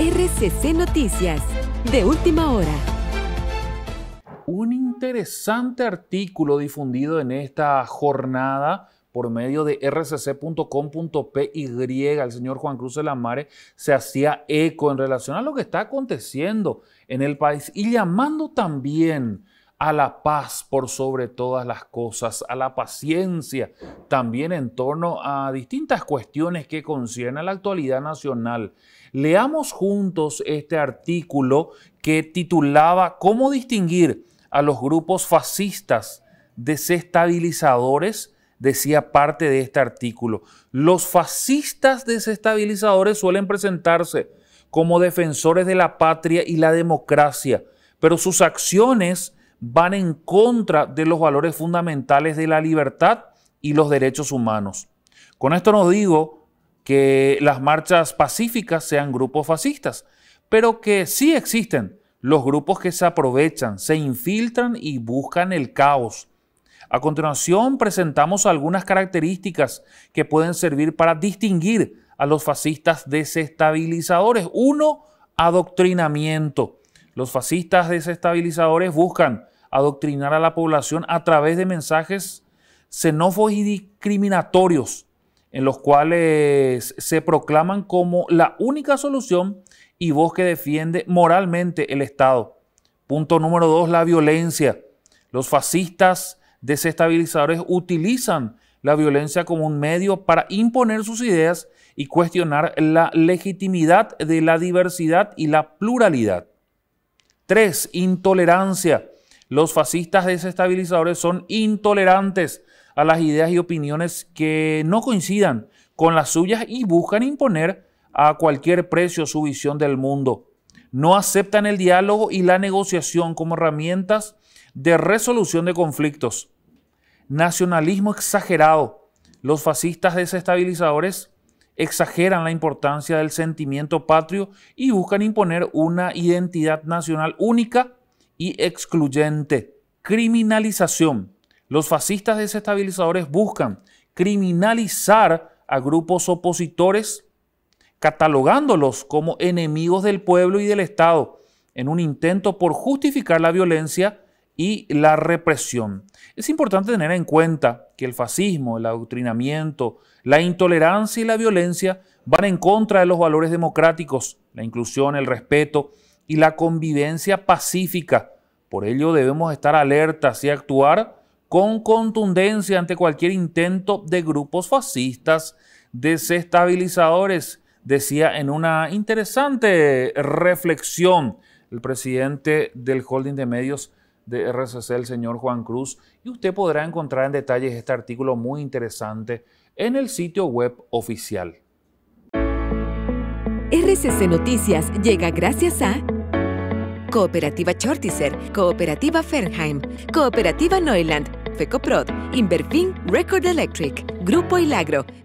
RCC Noticias, de última hora. Un interesante artículo difundido en esta jornada por medio de rcc.com.py, el señor Juan Cruz de la Mare se hacía eco en relación a lo que está aconteciendo en el país y llamando también a la paz por sobre todas las cosas, a la paciencia, también en torno a distintas cuestiones que conciernen a la actualidad nacional. Leamos juntos este artículo que titulaba ¿Cómo distinguir a los grupos fascistas desestabilizadores? decía parte de este artículo. Los fascistas desestabilizadores suelen presentarse como defensores de la patria y la democracia, pero sus acciones van en contra de los valores fundamentales de la libertad y los derechos humanos. Con esto no digo que las marchas pacíficas sean grupos fascistas, pero que sí existen los grupos que se aprovechan, se infiltran y buscan el caos. A continuación presentamos algunas características que pueden servir para distinguir a los fascistas desestabilizadores. Uno, adoctrinamiento. Los fascistas desestabilizadores buscan adoctrinar a la población a través de mensajes xenófobos y discriminatorios, en los cuales se proclaman como la única solución y voz que defiende moralmente el Estado. Punto número dos, la violencia. Los fascistas desestabilizadores utilizan la violencia como un medio para imponer sus ideas y cuestionar la legitimidad de la diversidad y la pluralidad. Tres, intolerancia. Los fascistas desestabilizadores son intolerantes a las ideas y opiniones que no coincidan con las suyas y buscan imponer a cualquier precio su visión del mundo. No aceptan el diálogo y la negociación como herramientas de resolución de conflictos. Nacionalismo exagerado. Los fascistas desestabilizadores exageran la importancia del sentimiento patrio y buscan imponer una identidad nacional única y excluyente. Criminalización. Los fascistas desestabilizadores buscan criminalizar a grupos opositores, catalogándolos como enemigos del pueblo y del Estado, en un intento por justificar la violencia y la represión. Es importante tener en cuenta que el fascismo, el adoctrinamiento, la intolerancia y la violencia van en contra de los valores democráticos, la inclusión, el respeto y la convivencia pacífica. Por ello debemos estar alertas y actuar con contundencia ante cualquier intento de grupos fascistas desestabilizadores, decía en una interesante reflexión el presidente del holding de medios de RCC, el señor Juan Cruz, y usted podrá encontrar en detalles este artículo muy interesante en el sitio web oficial. RCC Noticias llega gracias a Cooperativa Chortiser, Cooperativa Fernheim, Cooperativa Neuland, FECOPROD, Inverfin Record Electric, Grupo Ilagro,